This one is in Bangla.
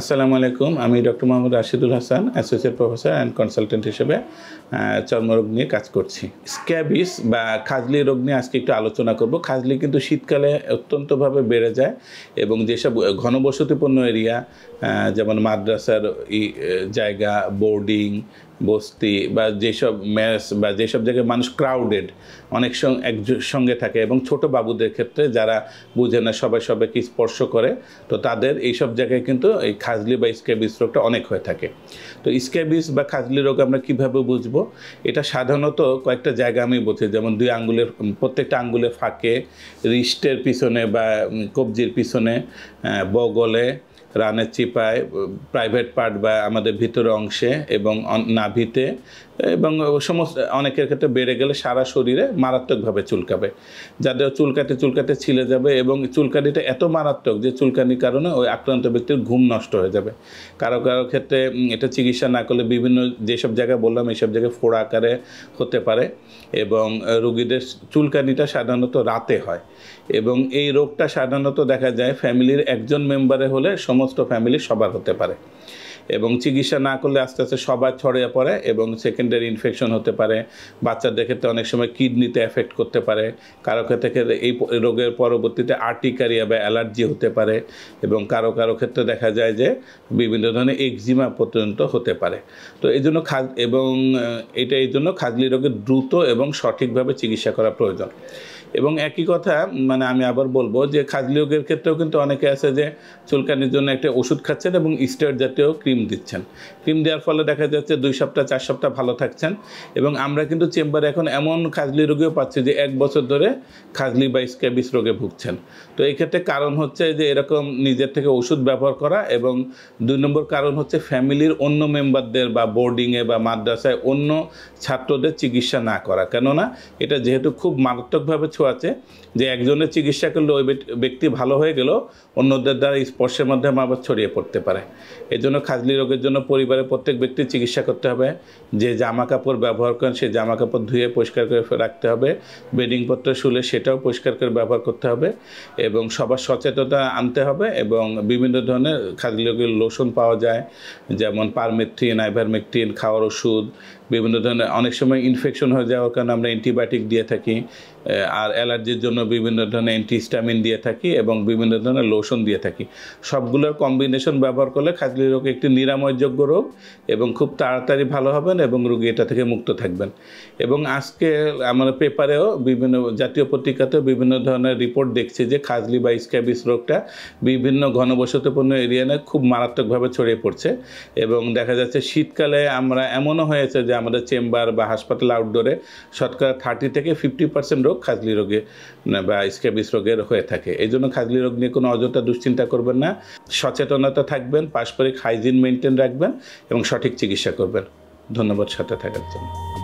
আসসালামু আলাইকুম আমি doctor Mohammad Rashidul Hasan associate professor and consultant হিসেবে চর্মরোগ নিয়ে কাজ করছি স্ক্যাবিস বা খাজলি রোগ নিয়ে আজকে একটু আলোচনা করব খাজলি কিন্তু শীতকালে অত্যন্তভাবে বেড়ে যায় এবং যেসব ঘনবসতিপূর্ণ এরিয়া যেমন মাদ্রাসার জায়গা বোর্ডিং বস্তি বা যেসব ম্যাস বা যেসব জায়গায় মানুষ ক্রাউডেড অনেক এক সঙ্গে থাকে এবং ছোট বাবুদের ক্ষেত্রে যারা বুঝে না সবাই সবাইকে স্পর্শ করে তো তাদের এইসব জায়গায় কিন্তু এই খাজলি বা স্কেবিস রোগটা অনেক হয়ে থাকে তো স্কেবিস বা খাজলি রোগ আমরা কিভাবে বুঝবো এটা সাধারণত কয়েকটা জায়গা আমি বলছি যেমন দুই আঙ্গুলের প্রত্যেকটা আঙ্গুলে ফাঁকে রিস্টের পিছনে বা কবজির পিছনে বগলে রানের চিপায় প্রাইভেট পার্ট বা আমাদের ভিতর অংশে এবং নাভিতে এবং সমস্ত অনেকের ক্ষেত্রে বেড়ে গেলে সারা শরীরে মারাত্মকভাবে চুলকাবে যাদের চুলকাতে চুলকাতে ছিলে যাবে এবং চুলকানিটা এত মারাত্মক যে চুলকানির কারণে ওই আক্রান্ত ব্যক্তির ঘুম নষ্ট হয়ে যাবে কারো কারো ক্ষেত্রে এটা চিকিৎসা না করলে বিভিন্ন যেসব জায়গায় বললাম এইসব জায়গায় ফোড়া আকারে হতে পারে এবং রুগীদের চুলকানিটা সাধারণত রাতে হয় এবং এই রোগটা সাধারণত দেখা যায় ফ্যামিলির একজন মেম্বারে হলে সমস্ত সমস্ত ফ্যামিলি সবার হতে পারে এবং চিকিৎসা না করলে আস্তে আস্তে সবার ছড়িয়ে পড়ে এবং সেকেন্ডারি ইনফেকশন হতে পারে বাচ্চাদের ক্ষেত্রে অনেক সময় কিডনিতে এফেক্ট করতে পারে কারো ক্ষেত্রে এই রোগের পরবর্তীতে আর্টিকারিয়া বা অ্যালার্জি হতে পারে এবং কারো কারো ক্ষেত্রে দেখা যায় যে বিভিন্ন ধরনের এক্সিমা পর্যন্ত হতে পারে তো এই জন্য খাজ এবং এটা এই জন্য খাজলি রোগের দ্রুত এবং সঠিকভাবে চিকিৎসা করা প্রয়োজন এবং একই কথা মানে আমি আবার বলবো যে খাজলি রোগের ক্ষেত্রেও কিন্তু অনেকে আছে যে চুলকানির জন্য একটা ওষুধ খাচ্ছেন এবং স্টেট জাতীয় ক্রিম ক্রিম দিচ্ছেন ক্রিম দেওয়ার ফলে দেখা যাচ্ছে দুই সপ্তাহ চার সপ্তাহ ভালো থাকছেন এবং আমরা কিন্তু চেম্বারে এখন এমন খাজলি রোগেও পাচ্ছি যে এক বছর ধরে খাজলি বা স্ক্যাবিস রোগে ভুগছেন তো এই ক্ষেত্রে কারণ হচ্ছে যে এরকম নিজের থেকে ওষুধ ব্যবহার করা এবং দুই নম্বর কারণ হচ্ছে ফ্যামিলির অন্য মেম্বারদের বা বোর্ডিংয়ে বা মাদ্রাসায় অন্য ছাত্রদের চিকিৎসা না করা কেননা এটা যেহেতু খুব মারাত্মকভাবে ছোঁয়াছে যে একজনের চিকিৎসা করলে ওই ব্যক্তি ভালো হয়ে গেল অন্যদের দ্বারা স্পর্শের মাধ্যমে আবার ছড়িয়ে পড়তে পারে এজন্য খাজলি হার্ডলি রোগের জন্য পরিবারের প্রত্যেক ব্যক্তির চিকিৎসা করতে হবে যে জামা কাপড় ব্যবহার করেন সেই জামা কাপড় ধুয়ে পরিষ্কার করে রাখতে হবে বেডিংপত্র শুলে সেটাও পরিষ্কার করে ব্যবহার করতে হবে এবং সবার সচেতনতা আনতে হবে এবং বিভিন্ন ধরনের খাদ্য রোগের লোশন পাওয়া যায় যেমন পারমেথ্রিন আইভারমেকটিন খাওয়ার ওষুধ বিভিন্ন ধরনের অনেক সময় ইনফেকশন হয়ে যাওয়ার কারণে আমরা অ্যান্টিবায়োটিক দিয়ে থাকি আর অ্যালার্জির জন্য বিভিন্ন ধরনের অ্যান্টিস্টামিন দিয়ে থাকি এবং বিভিন্ন ধরনের লোশন দিয়ে থাকি সবগুলোর কম্বিনেশন ব্যবহার করলে খাজলি রোগ একটি নিরাময়যোগ্য রোগ এবং খুব তাড়াতাড়ি ভালো হবেন এবং রোগী এটা থেকে মুক্ত থাকবেন এবং আজকে আমার পেপারেও বিভিন্ন জাতীয় পত্রিকাতেও বিভিন্ন ধরনের রিপোর্ট দেখছি যে খাজলি বা স্ক্যাবিস রোগটা বিভিন্ন ঘনবসতিপূর্ণ এরিয়ায় খুব মারাত্মকভাবে ছড়িয়ে পড়ছে এবং দেখা যাচ্ছে শীতকালে আমরা এমনও হয়েছে যে আমাদের চেম্বার বা হাসপাতাল আউটডোরে শতকরা থার্টি থেকে ফিফটি পার্সেন্ট রোগ খাজলি রোগে বা স্ক্যাবিস রোগের হয়ে থাকে এই জন্য খাজলি রোগ নিয়ে কোনো অযথা দুশ্চিন্তা করবেন না সচেতনতা থাকবেন পারস্পরিক হাইজিন মেনটেন রাখবেন এবং সঠিক চিকিৎসা করবেন ধন্যবাদ সাথে থাকার জন্য